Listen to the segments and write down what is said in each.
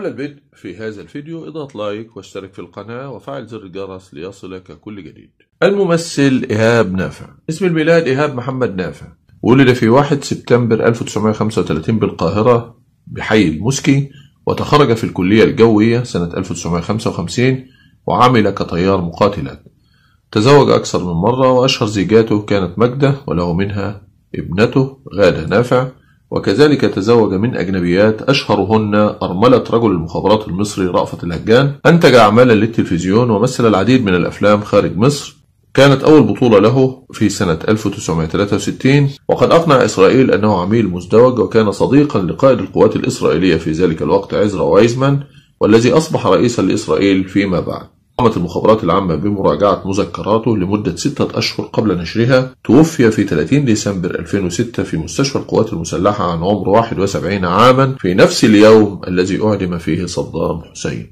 قبل البدء في هذا الفيديو اضغط لايك واشترك في القناة وفعل زر الجرس ليصلك كل جديد الممثل إيهاب نافع اسم الميلاد إيهاب محمد نافع ولد في 1 سبتمبر 1935 بالقاهرة بحي المسكي وتخرج في الكلية الجوية سنة 1955 وعمل كطيار مقاتلات تزوج أكثر من مرة وأشهر زيجاته كانت مجدة وله منها ابنته غادة نافع وكذلك تزوج من أجنبيات أشهرهن أرملة رجل المخابرات المصري رأفت الهجان أنتج أعمالا للتلفزيون ومثل العديد من الأفلام خارج مصر كانت أول بطولة له في سنة 1963 وقد أقنع إسرائيل أنه عميل مزدوج وكان صديقا لقائد القوات الإسرائيلية في ذلك الوقت عزرا وايزمان والذي أصبح رئيسا لإسرائيل فيما بعد قامت المخابرات العامة بمراجعة مذكراته لمدة ستة أشهر قبل نشرها توفي في 30 ديسمبر 2006 في مستشفى القوات المسلحة عن عمر 71 عاما في نفس اليوم الذي أعدم فيه صدام حسين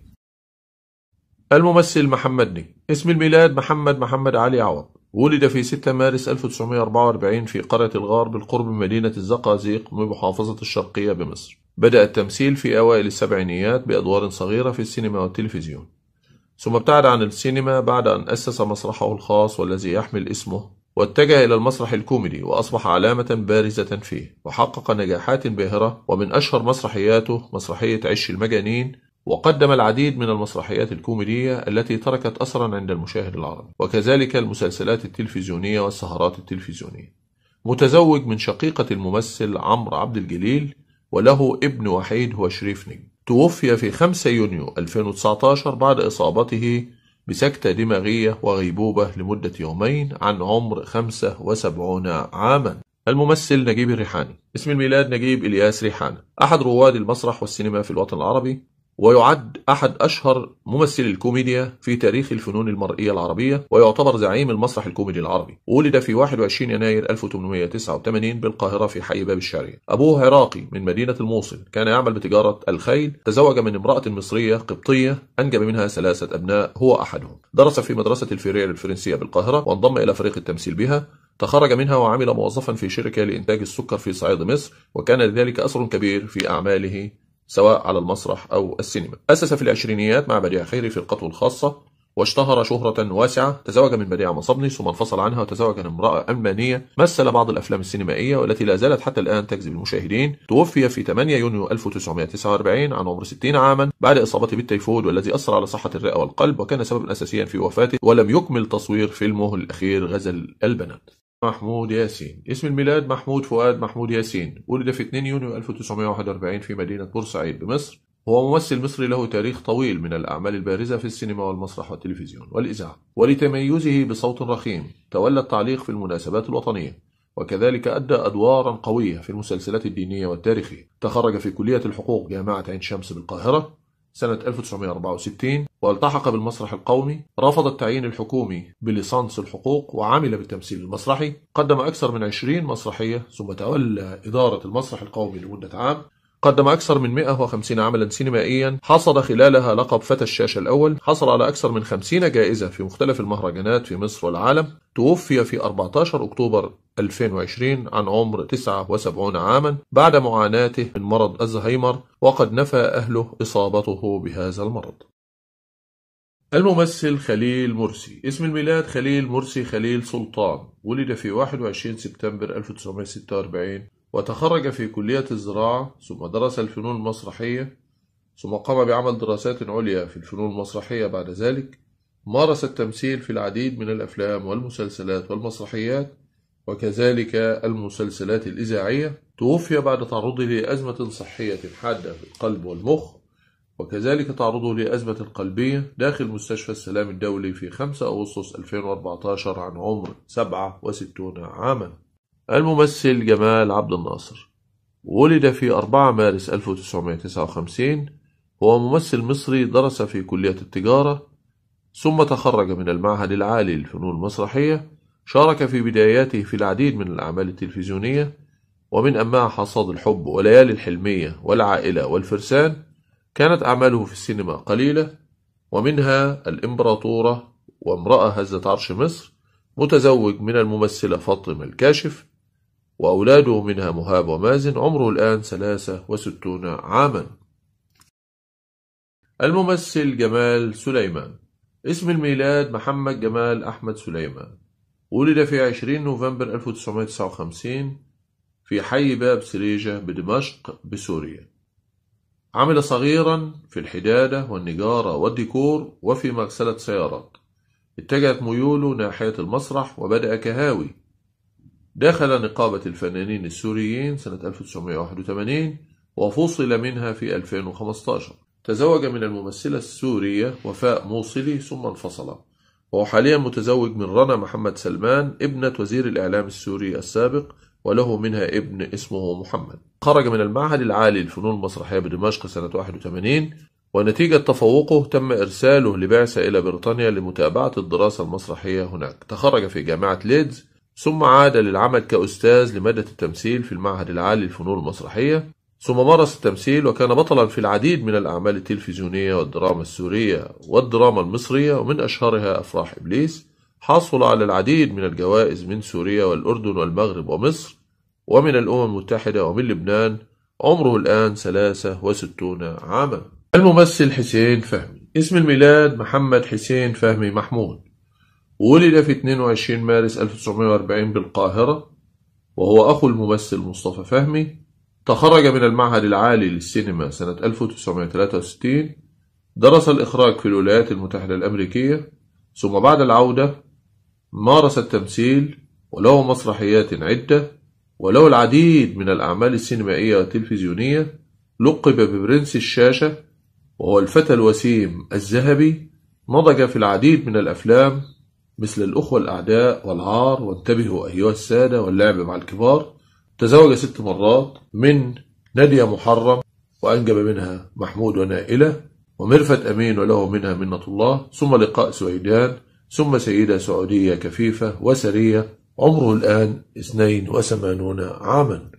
الممثل محمد نجم اسم الميلاد محمد محمد علي عوض ولد في 6 مارس 1944 في قرية الغار بالقرب من مدينة الزقازيق بمحافظة الشرقية بمصر بدأ التمثيل في أوائل السبعينيات بأدوار صغيرة في السينما والتلفزيون ثم ابتعد عن السينما بعد أن أسس مسرحه الخاص والذي يحمل اسمه واتجه إلى المسرح الكوميدي وأصبح علامة بارزة فيه وحقق نجاحات باهرة ومن أشهر مسرحياته مسرحية عش المجانين وقدم العديد من المسرحيات الكوميدية التي تركت أثرا عند المشاهد العربي وكذلك المسلسلات التلفزيونية والسهرات التلفزيونية متزوج من شقيقة الممثل عمرو عبد الجليل وله ابن وحيد هو شريف نجم توفي في 5 يونيو 2019 بعد إصابته بسكتة دماغية وغيبوبة لمدة يومين عن عمر 75 عاما الممثل نجيب الريحاني اسم الميلاد نجيب إلياس ريحانة أحد رواد المسرح والسينما في الوطن العربي ويعد أحد أشهر ممثلي الكوميديا في تاريخ الفنون المرئية العربية ويعتبر زعيم المسرح الكوميدي العربي ولد في 21 يناير 1889 بالقاهرة في حي باب الشعرية أبوه عراقي من مدينة الموصل كان يعمل بتجارة الخيل تزوج من امرأة مصرية قبطية أنجب منها ثلاثة أبناء هو أحدهم درس في مدرسة الفيرير الفرنسية بالقاهرة وانضم إلى فريق التمثيل بها تخرج منها وعمل موظفا في شركة لإنتاج السكر في صعيد مصر وكان لذلك أثر كبير في أعماله سواء على المسرح أو السينما أسس في العشرينيات مع بديع خيري فرقته الخاصة واشتهر شهرة واسعة تزوج من بديع مصبني ثم انفصل عنها وتزوج من امرأة ألمانية مثل بعض الأفلام السينمائية والتي لا زالت حتى الآن تجذب المشاهدين توفي في 8 يونيو 1949 عن عمر 60 عاما بعد إصابته بالتيفود والذي أثر على صحة الرئة والقلب وكان سببا أساسيا في وفاته ولم يكمل تصوير فيلمه الأخير غزل البنات محمود ياسين اسم الميلاد محمود فؤاد محمود ياسين ولد في 2 يونيو 1941 في مدينة بورسعيد بمصر هو ممثل مصري له تاريخ طويل من الأعمال البارزة في السينما والمسرح والتلفزيون والإذاعة ولتميزه بصوت رخيم تولى التعليق في المناسبات الوطنية وكذلك أدى أدوارا قوية في المسلسلات الدينية والتاريخية تخرج في كلية الحقوق جامعة عين شمس بالقاهرة سنة 1964 والتحق بالمسرح القومي رفض التعيين الحكومي بليسانس الحقوق وعمل بالتمثيل المسرحي قدم أكثر من 20 مسرحية ثم تولى إدارة المسرح القومي لمدة عام قدم أكثر من 150 عملا سينمائيا حصل خلالها لقب فتى الشاشة الأول حصل على أكثر من 50 جائزة في مختلف المهرجانات في مصر والعالم توفي في 14 أكتوبر 2020 عن عمر 79 عاما بعد معاناته من مرض الزهايمر وقد نفى أهله إصابته بهذا المرض الممثل خليل مرسي اسم الميلاد خليل مرسي خليل سلطان ولد في 21 سبتمبر 1946 وتخرج في كلية الزراعة ثم درس الفنون المسرحية ثم قام بعمل دراسات عليا في الفنون المسرحية بعد ذلك مارس التمثيل في العديد من الأفلام والمسلسلات والمسرحيات وكذلك المسلسلات الإذاعية توفي بعد تعرضه لأزمة صحية حادة في القلب والمخ وكذلك تعرضه لأزمة قلبية داخل مستشفى السلام الدولي في 5 أغسطس 2014 عن عمر 67 عاما الممثل جمال عبد الناصر ولد في 4 مارس 1959 هو ممثل مصري درس في كلية التجارة ثم تخرج من المعهد العالي للفنون المسرحية شارك في بداياته في العديد من الأعمال التلفزيونية ومن أما حصاد الحب وليالي الحلمية والعائلة والفرسان كانت أعماله في السينما قليلة ومنها الإمبراطورة وامرأة هزت عرش مصر متزوج من الممثلة فاطمة الكاشف وأولاده منها مهاب ومازن عمره الآن 63 عاما الممثل جمال سليمان اسم الميلاد محمد جمال أحمد سليمان ولد في 20 نوفمبر 1959 في حي باب سريجة بدمشق بسوريا عمل صغيرا في الحدادة والنجارة والديكور وفي مغسلة سيارات اتجهت ميوله ناحية المسرح وبدأ كهاوي دخل نقابة الفنانين السوريين سنة 1981 وفصل منها في 2015 تزوج من الممثلة السورية وفاء موصلي ثم انفصل وهو حاليا متزوج من رنا محمد سلمان ابنة وزير الإعلام السوري السابق وله منها ابن اسمه محمد خرج من المعهد العالي للفنون المسرحية بدمشق سنة 81 ونتيجة تفوقه تم إرساله لبعثة إلى بريطانيا لمتابعة الدراسة المسرحية هناك تخرج في جامعة ليدز ثم عاد للعمل كأستاذ لمادة التمثيل في المعهد العالي للفنون المسرحية ثم مارس التمثيل وكان بطلا في العديد من الأعمال التلفزيونية والدراما السورية والدراما المصرية ومن أشهرها أفراح إبليس حصل على العديد من الجوائز من سوريا والأردن والمغرب ومصر ومن الأمم المتحدة ومن لبنان عمره الآن 63 عاما الممثل حسين فهمي اسم الميلاد محمد حسين فهمي محمود ولد في 22 مارس 1940 بالقاهرة وهو أخو الممثل مصطفى فهمي تخرج من المعهد العالي للسينما سنة 1963 درس الإخراج في الولايات المتحدة الأمريكية ثم بعد العودة مارس التمثيل وله مسرحيات عدة وله العديد من الأعمال السينمائية والتلفزيونية لقب ببرنس الشاشة وهو الفتى الوسيم الذهبي نضج في العديد من الأفلام مثل الأخوة الأعداء والعار وانتبهوا أيها السادة واللعب مع الكبار تزوج ست مرات من نادية محرم وأنجب منها محمود ونائلة ومرفت أمين وله منها منة الله ثم لقاء سويدان ثم سيدة سعودية كفيفة وسرية عمره الآن 82 عاماً